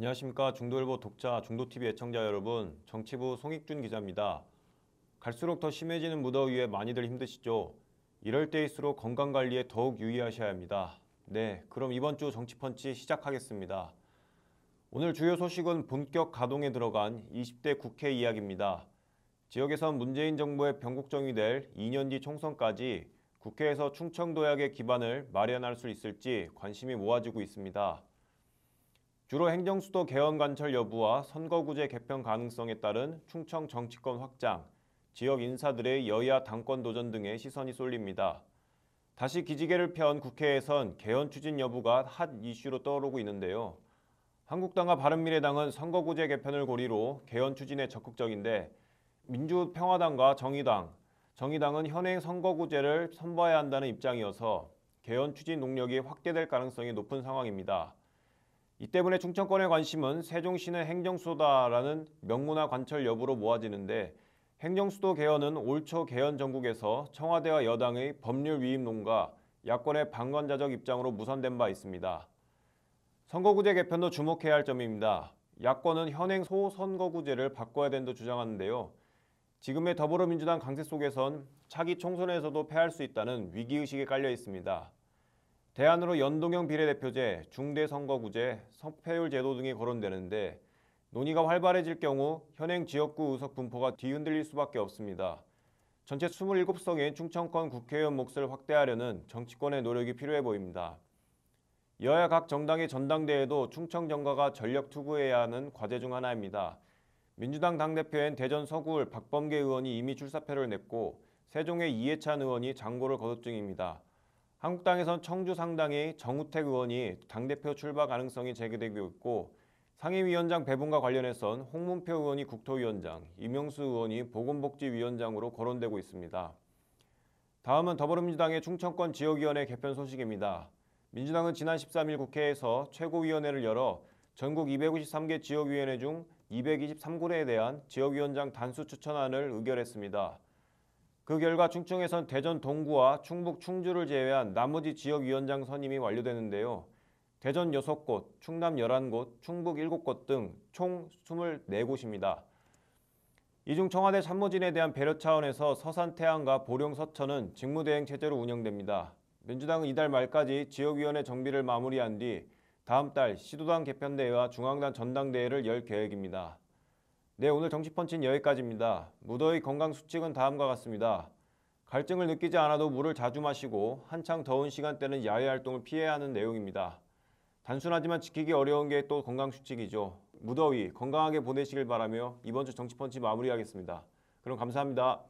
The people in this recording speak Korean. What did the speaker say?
안녕하십니까 중도일보 독자 중도TV 애청자 여러분 정치부 송익준 기자입니다. 갈수록 더 심해지는 무더위에 많이들 힘드시죠? 이럴 때일수록 건강관리에 더욱 유의하셔야 합니다. 네, 그럼 이번 주 정치펀치 시작하겠습니다. 오늘 주요 소식은 본격 가동에 들어간 20대 국회 이야기입니다. 지역에선 문재인 정부의 변곡점이 될 2년 뒤 총선까지 국회에서 충청도약의 기반을 마련할 수 있을지 관심이 모아지고 있습니다. 주로 행정수도 개헌 관철 여부와 선거구제 개편 가능성에 따른 충청 정치권 확장, 지역 인사들의 여야 당권 도전 등의 시선이 쏠립니다. 다시 기지개를 편 국회에선 개헌 추진 여부가 핫 이슈로 떠오르고 있는데요. 한국당과 바른미래당은 선거구제 개편을 고리로 개헌 추진에 적극적인데 민주평화당과 정의당, 정의당은 현행 선거구제를 선봐야 보 한다는 입장이어서 개헌 추진 동력이 확대될 가능성이 높은 상황입니다. 이 때문에 충청권의 관심은 세종시는 행정수도다라는 명문화 관철 여부로 모아지는데 행정수도 개헌은 올초 개헌 전국에서 청와대와 여당의 법률 위임론과 야권의 방관자적 입장으로 무산된 바 있습니다. 선거구제 개편도 주목해야 할 점입니다. 야권은 현행 소선거구제를 바꿔야 된다 주장하는데요. 지금의 더불어민주당 강세 속에선 차기 총선에서도 패할 수 있다는 위기의식에 깔려 있습니다. 대안으로 연동형 비례대표제, 중대선거구제, 석패율 제도 등이 거론되는데 논의가 활발해질 경우 현행 지역구 의석 분포가 뒤흔들릴 수밖에 없습니다. 전체 27석인 충청권 국회의원 몫을 확대하려는 정치권의 노력이 필요해 보입니다. 여야 각 정당의 전당대회도 충청 정가가 전력 투구해야 하는 과제 중 하나입니다. 민주당 당대표인 대전 서구울 박범계 의원이 이미 출사표를 냈고 세종의 이해찬 의원이 장고를 거듭 중입니다. 한국당에선 청주 상당히 정우택 의원이 당대표 출마 가능성이 제기되고 있고 상임위원장 배분과 관련해선 홍문표 의원이 국토위원장, 임영수 의원이 보건복지위원장으로 거론되고 있습니다. 다음은 더불어민주당의 충청권 지역위원회 개편 소식입니다. 민주당은 지난 13일 국회에서 최고위원회를 열어 전국 253개 지역위원회 중2 2 3군에 대한 지역위원장 단수 추천안을 의결했습니다. 그 결과 충청에선 대전 동구와 충북 충주를 제외한 나머지 지역위원장 선임이 완료되는데요. 대전 6곳, 충남 11곳, 충북 7곳 등 총 24곳입니다. 이 중 청와대 참모진에 대한 배려 차원에서 서산태안과 보령서천은 직무대행 체제로 운영됩니다. 민주당은 이달 말까지 지역위원회 정비를 마무리한 뒤 다음 달 시도당 개편대회와 중앙당 전당대회를 열 계획입니다. 네, 오늘 정치펀치는 여기까지입니다. 무더위 건강 수칙은 다음과 같습니다. 갈증을 느끼지 않아도 물을 자주 마시고 한창 더운 시간대는 야외 활동을 피해야 하는 내용입니다. 단순하지만 지키기 어려운 게 또 건강 수칙이죠. 무더위 건강하게 보내시길 바라며 이번 주 정치펀치 마무리하겠습니다. 그럼 감사합니다.